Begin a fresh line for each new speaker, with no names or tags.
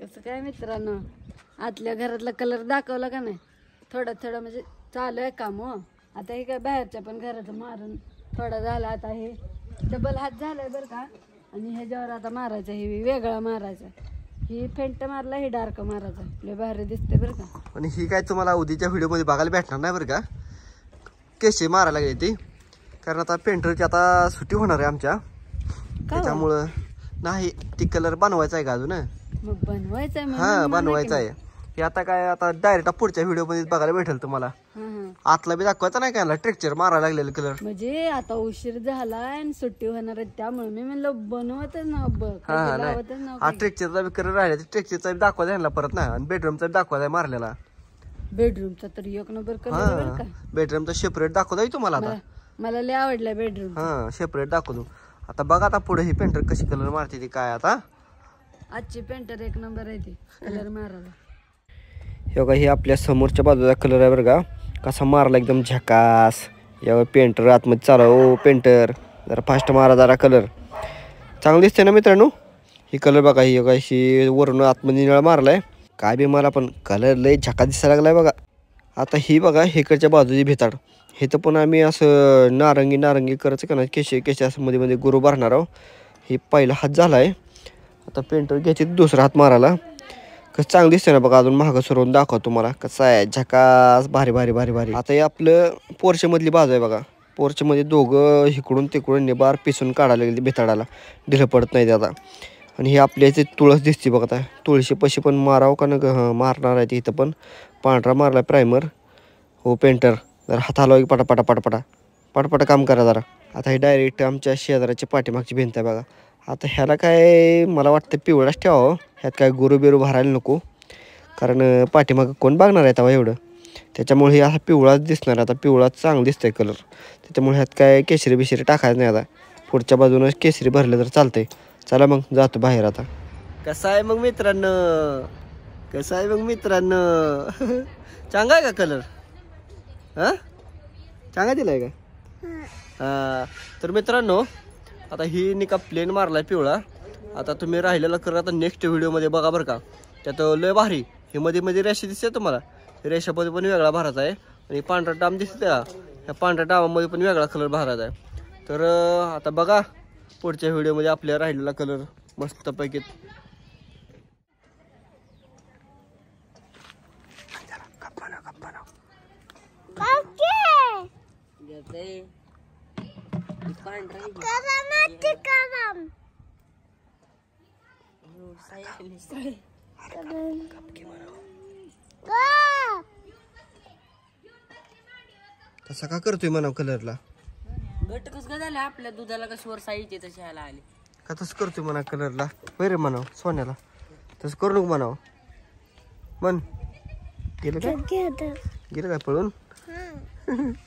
कसं काय मित्रांनो आतल्या घरातला कलर दाखवला का नाही थोडं थोडं म्हणजे चालू आहे काम हो. आता हे काय बाहेरच्या पण घरात मारून थोडा झाला आता हे डबल हात झालाय बरं का आणि ह्याच्यावर आता मारायचं हे वेगळा मारायचा ही फेंट मारला हे डार्क मारायचा लय भारी दिसते बरं का
आणि ही काय तुम्हाला उद्याच्या मध्ये बघायला भेटणार नाही बरं का केशे मारायला गेली ती कारण आता पेंटरची आता सुट्टी होणार आहे आमच्या हो? त्याच्यामुळं नाही ती कलर बनवायचा आहे का अजून
बनवायचं बनवायचंय हा बनवायचं आहे
हे आता काय आता डायरेक्ट पुढच्या व्हिडिओ मध्ये बघायला भेटेल तुम्हाला आतला बी दाखवायचा नाही काय ट्रेक्चर मारा लागलेलं कलर
म्हणजे आता उशीर झाला आणि सुट्टी होणार आहे त्यामुळे मी म्हणलं बनवतच ना बघ हा बी
कलर राहिला टेक्चरचा बी दाखवायचा परत ना आणि बेडरूमचा दाखवायचा मारलेला
बेडरूमचा तर एक नंबर कलर
बेडरूमचा सेपरेट दाखवता तुम्हाला आता
मला लय आवडला बेडरूम
हा सेपरेट दाखवतो आता बघा आता पुढे ही पेंटर कशी कलर मारते ती काय आता
आजची पेंटर एक नंबर आहे ती कलर मारायला
हे बघा ही आपल्या समोरच्या बाजूचा कलर आहे बरं का कसा मारला एकदम झकास या पेंटर आतमध्ये चालव ओ पेंटर जरा फास्ट मारा जरा कलर चांगलं दिसते ना मित्रांनो ही कलर बघा ही बघा ही वरून आतमध्ये निळा मारलाय काय बी मला पण कलर लय झकास दिसायला लागलाय बघा आता ही बघा हेकडच्या बाजूची भेताड हे तर पण आम्ही असं नारंगी नारंगी करायचं का नाही केशे केशे असं मध्ये मध्ये गुरु भरणार आहोत हे पहिला हात झाला आहे आता पेंटर घ्यायची दुसरा हात मारायला कसं चांगलं दिसतं ना बघा अजून महाग सरून दाखवा तुम्हाला कसं आहे झकास भारी भारी भारी भारी आता हे आपलं पोर्चेमधली बाजू आहे बघा मध्ये दोघं हिकडून तिकडून निबार पिसून काढायला गेली भिताडायला ढिल पडत नाही आता आणि हे आपल्या इथे तुळस दिसते बघा आता तुळशी पशी पण मारावं का न मारणार आहे इथं पण पांढरा मारला प्रायमर हो पेंटर जरा हात हलवा की पटापटा पटापटा पटापटा काम करा जरा आता हे डायरेक्ट आमच्या शेजाराच्या पाठीमागची भिंत आहे बघा आता ह्याला काय मला वाटतं पिवळाच ठेवावं ह्यात काय बिरू भरायला नको कारण पाठीमागं कोण बघणार आहे तेव्हा एवढं त्याच्यामुळे हे असा पिवळाच दिसणार आता पिवळाच चांगला दिसतोय कलर त्याच्यामुळे ह्यात काय केशरी बिशरी टाकायचं नाही आता पुढच्या बाजूनं केशरी भरलं तर चालतंय चला मग जातो बाहेर आता कसं आहे मग मित्रांनो कसं आहे मग मित्रांनो चांगला आहे का कलर हां चांगला दिला आहे का तर मित्रांनो आता ही निका प्लेन मारला आहे पिवळा आता तुम्ही राहिलेला करा आता नेक्स्ट व्हिडिओमध्ये बघा बरं का त्यात लय भारी हे मध्ये मध्ये रेषा दिसते तुम्हाला रेषामध्ये पण वेगळा भारत आहे आणि पांढरा डाम दिसते ह्या पांढऱ्या डामामध्ये पण वेगळा कलर भरत आहे तर आता बघा पुढच्या व्हिडिओमध्ये आपल्या राहिलेला कलर मस्तपैकी
Okay. तसा
का करतोय म्हणाव कलरला
घटकच कस झाला आपल्या दुधाला कशी वर साईचे तशी यायला आली
का तसं करतोय म्हणा कलरला वय रे म्हणाव सोन्याला तसं करू नको म्हणाव म्हण गेलं काय
गेलं काय पळून